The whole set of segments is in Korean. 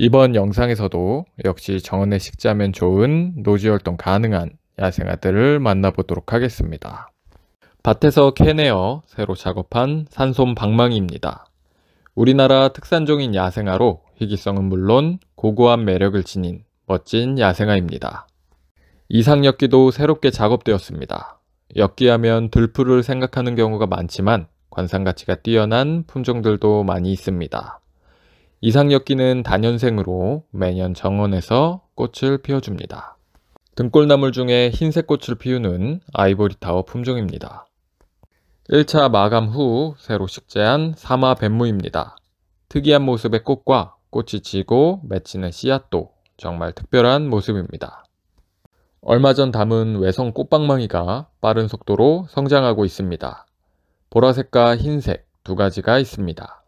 이번 영상에서도 역시 정원에 식자면 좋은 노지 활동 가능한 야생아들을 만나보도록 하겠습니다. 밭에서 캐내어 새로 작업한 산솜 방망이입니다. 우리나라 특산종인 야생아로 희귀성은 물론 고고한 매력을 지닌 멋진 야생아입니다. 이상엽기도 새롭게 작업되었습니다. 엽기하면 들풀을 생각하는 경우가 많지만 관상가치가 뛰어난 품종들도 많이 있습니다. 이상엽기는 단연생으로 매년 정원에서 꽃을 피워줍니다. 등골나물 중에 흰색 꽃을 피우는 아이보리타워 품종입니다. 1차 마감 후 새로 식재한 사마 뱀무입니다. 특이한 모습의 꽃과 꽃이 지고 맺히는 씨앗도 정말 특별한 모습입니다. 얼마 전 담은 외성 꽃방망이가 빠른 속도로 성장하고 있습니다. 보라색과 흰색 두 가지가 있습니다.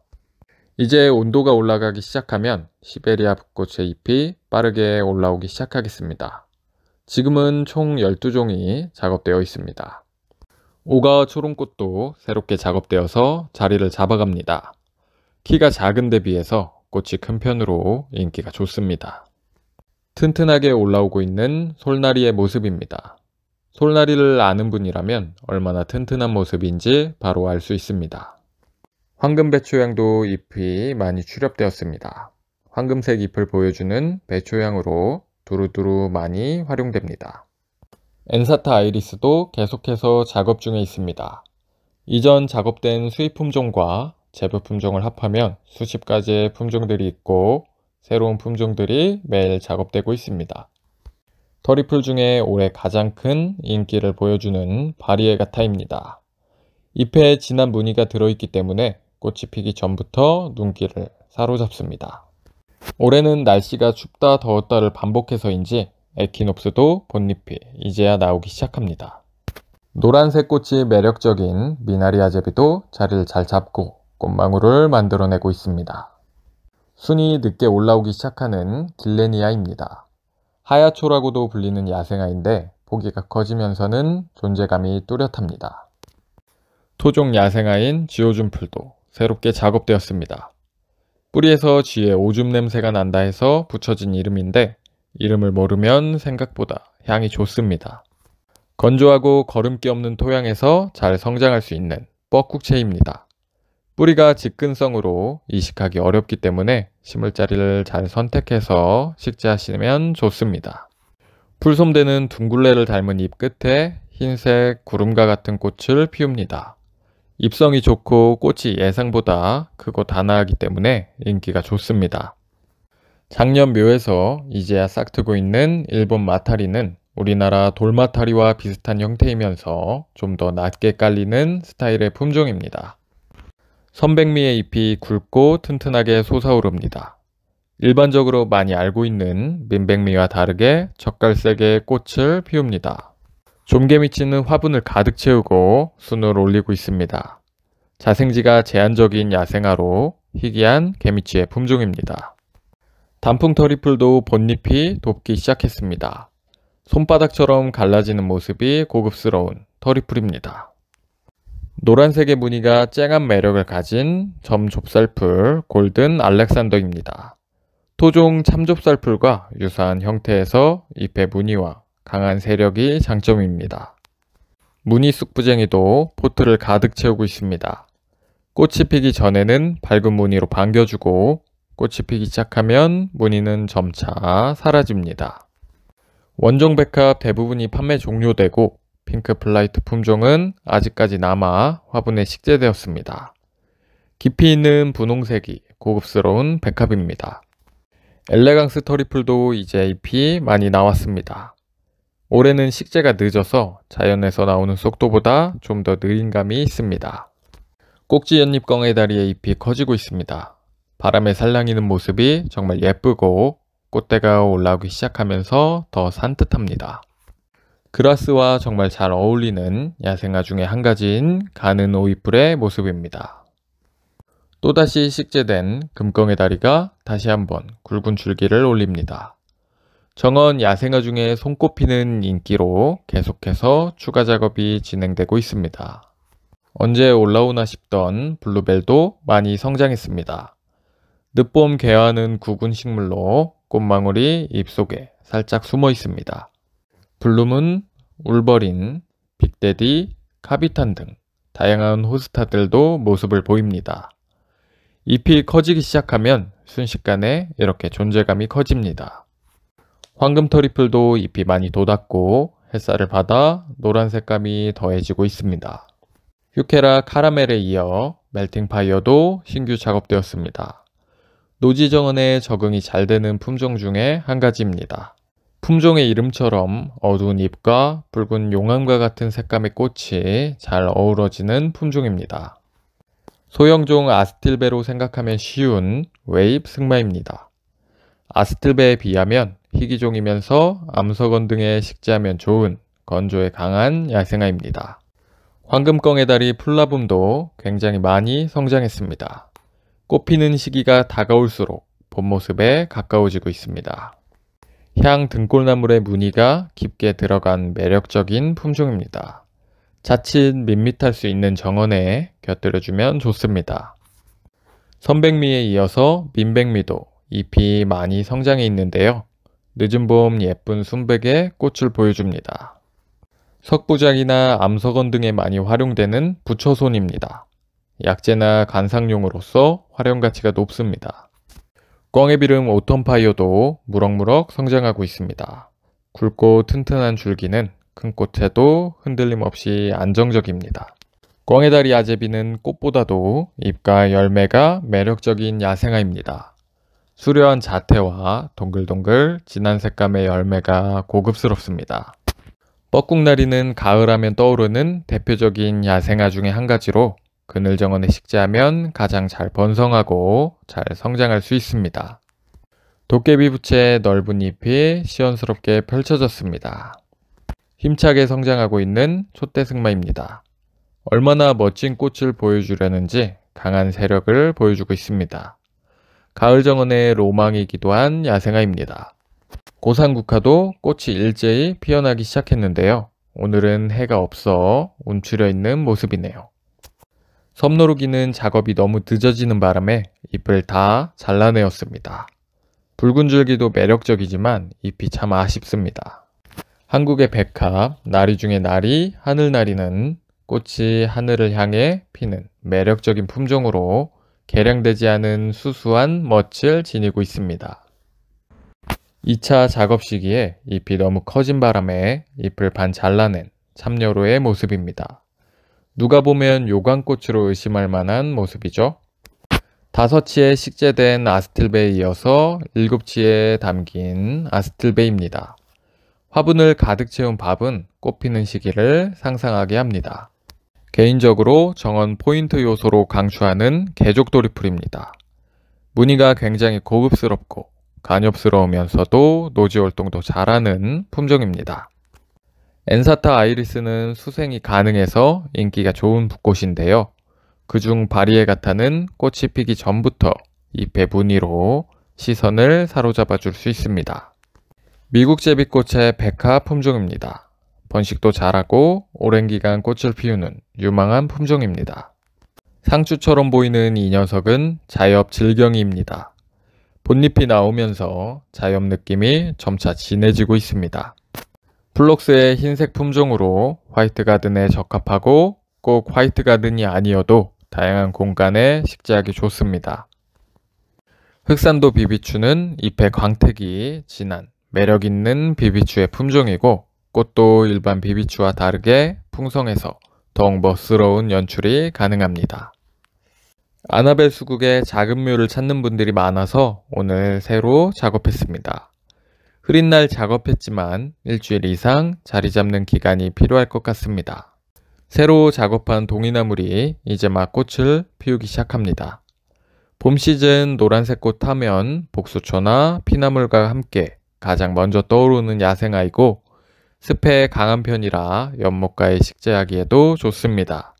이제 온도가 올라가기 시작하면 시베리아 붓꽃의 잎이 빠르게 올라오기 시작하겠습니다. 지금은 총 12종이 작업되어 있습니다. 오가 초롱꽃도 새롭게 작업되어서 자리를 잡아갑니다. 키가 작은 데 비해서 꽃이 큰 편으로 인기가 좋습니다. 튼튼하게 올라오고 있는 솔나리의 모습입니다. 솔나리를 아는 분이라면 얼마나 튼튼한 모습인지 바로 알 수 있습니다. 황금 배추향도 잎이 많이 출렵되었습니다 황금색 잎을 보여주는 배추향으로 두루두루 많이 활용됩니다. 엔사타 아이리스도 계속해서 작업 중에 있습니다. 이전 작업된 수입 품종과 재배 품종을 합하면 수십 가지의 품종들이 있고 새로운 품종들이 매일 작업되고 있습니다. 터리풀 중에 올해 가장 큰 인기를 보여주는 바리에가타입니다. 잎에 진한 무늬가 들어있기 때문에 꽃이 피기 전부터 눈길을 사로잡습니다. 올해는 날씨가 춥다 더웠다를 반복해서인지 에키놉스도 본잎이 이제야 나오기 시작합니다. 노란색 꽃이 매력적인 미나리아 제비도 자리를 잘 잡고 꽃망울을 만들어내고 있습니다. 순이 늦게 올라오기 시작하는 길레니아입니다. 하야초라고도 불리는 야생아인데 포기가 커지면서는 존재감이 뚜렷합니다. 토종 야생아인 지오준풀도 새롭게 작업되었습니다. 뿌리에서 쥐의 오줌 냄새가 난다 해서 붙여진 이름인데 이름을 모르면 생각보다 향이 좋습니다. 건조하고 거름기 없는 토양에서 잘 성장할 수 있는 뻐꾹채입니다. 뿌리가 직근성으로 이식하기 어렵기 때문에 심을 자리를 잘 선택해서 식재하시면 좋습니다. 풀솜대는 둥글레를 닮은 잎 끝에 흰색 구름과 같은 꽃을 피웁니다. 입성이 좋고 꽃이 예상보다 크고 단아하기 때문에 인기가 좋습니다. 작년 묘에서 이제야 싹트고 있는 일본 마타리는 우리나라 돌마타리와 비슷한 형태이면서 좀 더 낮게 깔리는 스타일의 품종입니다. 선백미의 잎이 굵고 튼튼하게 솟아오릅니다. 일반적으로 많이 알고 있는 민백미와 다르게 젓갈색의 꽃을 피웁니다. 좀개미치는 화분을 가득 채우고 순을 올리고 있습니다. 자생지가 제한적인 야생화로 희귀한 개미치의 품종입니다. 단풍터리풀도 본잎이 돕기 시작했습니다. 손바닥처럼 갈라지는 모습이 고급스러운 터리풀입니다. 노란색의 무늬가 쨍한 매력을 가진 점좁쌀풀 골든 알렉산더입니다. 토종 참좁쌀풀과 유사한 형태에서 잎의 무늬와 강한 세력이 장점입니다. 무늬쑥 부쟁이도 포트를 가득 채우고 있습니다. 꽃이 피기 전에는 밝은 무늬로 반겨주고 꽃이 피기 시작하면 무늬는 점차 사라집니다. 원종백합 대부분이 판매 종료되고 핑크플라이트 품종은 아직까지 남아 화분에 식재되었습니다. 깊이 있는 분홍색이 고급스러운 백합입니다. 엘레강스 터리풀도 이제 잎이 많이 나왔습니다. 올해는 식재가 늦어서 자연에서 나오는 속도보다 좀 더 느린 감이 있습니다. 꼭지 연잎광의 다리에 잎이 커지고 있습니다. 바람에 살랑이는 모습이 정말 예쁘고 꽃대가 올라오기 시작하면서 더 산뜻합니다. 그라스와 정말 잘 어울리는 야생화 중에한 가지인 가는 오이풀의 모습입니다. 또다시 식재된 금껑의 다리가 다시 한번 굵은 줄기를 올립니다. 정원 야생화 중에 손꼽히는 인기로 계속해서 추가 작업이 진행되고 있습니다. 언제 올라오나 싶던 블루벨도 많이 성장했습니다. 늦봄 개화는 구근 식물로 꽃망울이 잎속에 살짝 숨어 있습니다. 블룸은 울버린, 빅데디, 카비탄 등 다양한 호스타들도 모습을 보입니다. 잎이 커지기 시작하면 순식간에 이렇게 존재감이 커집니다. 황금 터리플도 잎이 많이 돋았고 햇살을 받아 노란 색감이 더해지고 있습니다. 휴케라 카라멜에 이어 멜팅 파이어도 신규 작업되었습니다. 노지 정원에 적응이 잘 되는 품종 중에 한 가지입니다. 품종의 이름처럼 어두운 잎과 붉은 용암과 같은 색감의 꽃이 잘 어우러지는 품종입니다. 소형종 아스틸베로 생각하면 쉬운 웨잎 승마입니다. 아스틸베에 비하면 희귀종이면서 암석원 등에 식재하면 좋은 건조에 강한 야생화입니다. 황금껑의 다리 플라붐도 굉장히 많이 성장했습니다. 꽃피는 시기가 다가올수록 본 모습에 가까워지고 있습니다. 향 등골나물의 무늬가 깊게 들어간 매력적인 품종입니다. 자칫 밋밋할 수 있는 정원에 곁들여주면 좋습니다. 선백미에 이어서 민백미도 잎이 많이 성장해 있는데요. 늦은 봄 예쁜 순백의 꽃을 보여줍니다. 석부작이나 암석원 등에 많이 활용되는 부처손입니다. 약재나 간상용으로서 활용가치가 높습니다. 꽝의비름 오톤파이어도 무럭무럭 성장하고 있습니다. 굵고 튼튼한 줄기는 큰 꽃에도 흔들림 없이 안정적입니다. 꽝의 다리 아제비는 꽃보다도 잎과 열매가 매력적인 야생화입니다. 수려한 자태와 동글동글 진한 색감의 열매가 고급스럽습니다. 뻐꾹나리는 가을하면 떠오르는 대표적인 야생화 중의 한 가지로 그늘정원에 식재하면 가장 잘 번성하고 잘 성장할 수 있습니다. 도깨비 부채의 넓은 잎이 시원스럽게 펼쳐졌습니다. 힘차게 성장하고 있는 촛대승마입니다. 얼마나 멋진 꽃을 보여주려는지 강한 세력을 보여주고 있습니다. 가을 정원의 로망이기도 한 야생화입니다. 고산국화도 꽃이 일제히 피어나기 시작했는데요. 오늘은 해가 없어 움츠려 있는 모습이네요. 섬노루기는 작업이 너무 늦어지는 바람에 잎을 다 잘라내었습니다. 붉은 줄기도 매력적이지만 잎이 참 아쉽습니다. 한국의 백합, 나리 중에 나리, 하늘나리는 꽃이 하늘을 향해 피는 매력적인 품종으로 개량되지 않은 수수한 멋을 지니고 있습니다. 2차 작업 시기에 잎이 너무 커진 바람에 잎을 반 잘라낸 참여로의 모습입니다. 누가 보면 요강꽃으로 의심할 만한 모습이죠. 다섯 치에 식재된 아스틸베에 이어서 일곱 치에 담긴 아스틸베입니다. 화분을 가득 채운 밥은 꽃피는 시기를 상상하게 합니다. 개인적으로 정원 포인트 요소로 강추하는 개족도리풀입니다. 무늬가 굉장히 고급스럽고 간엽스러우면서도 노지 활동도 잘하는 품종입니다. 엔사타 아이리스는 수생이 가능해서 인기가 좋은 붓꽃인데요. 그중 바리에가타는 꽃이 피기 전부터 잎의 무늬로 시선을 사로잡아 줄 수 있습니다. 미국 제비꽃의 백화 품종입니다. 번식도 잘하고 오랜 기간 꽃을 피우는 유망한 품종입니다. 상추처럼 보이는 이 녀석은 자엽 질경이입니다. 본잎이 나오면서 자엽 느낌이 점차 진해지고 있습니다. 플록스의 흰색 품종으로 화이트 가든에 적합하고 꼭 화이트 가든이 아니어도 다양한 공간에 식재하기 좋습니다. 흑산도 비비추는 잎의 광택이 진한 매력있는 비비추의 품종이고 꽃도 일반 비비추와 다르게 풍성해서 더욱 멋스러운 연출이 가능합니다. 아나벨 수국의 작은 묘를 찾는 분들이 많아서 오늘 새로 작업했습니다. 흐린 날 작업했지만 일주일 이상 자리 잡는 기간이 필요할 것 같습니다. 새로 작업한 동이나물이 이제 막 꽃을 피우기 시작합니다. 봄 시즌 노란색 꽃 하면 복수초나 피나물과 함께 가장 먼저 떠오르는 야생아이고 습해에 강한 편이라 연못가에 식재하기에도 좋습니다.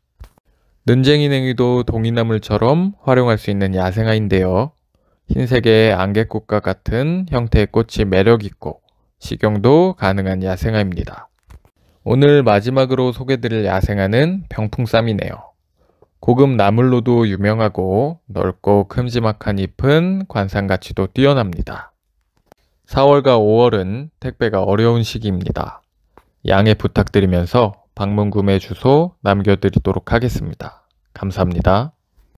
눈쟁이 냉이도 동이나물처럼 활용할 수 있는 야생화인데요. 흰색의 안개꽃과 같은 형태의 꽃이 매력있고 식용도 가능한 야생화입니다. 오늘 마지막으로 소개드릴 야생화는 병풍쌈이네요. 고급 나물로도 유명하고 넓고 큼지막한 잎은 관상가치도 뛰어납니다. 4월과 5월은 택배가 어려운 시기입니다. 양해 부탁드리면서 방문 구매 주소 남겨드리도록 하겠습니다. 감사합니다.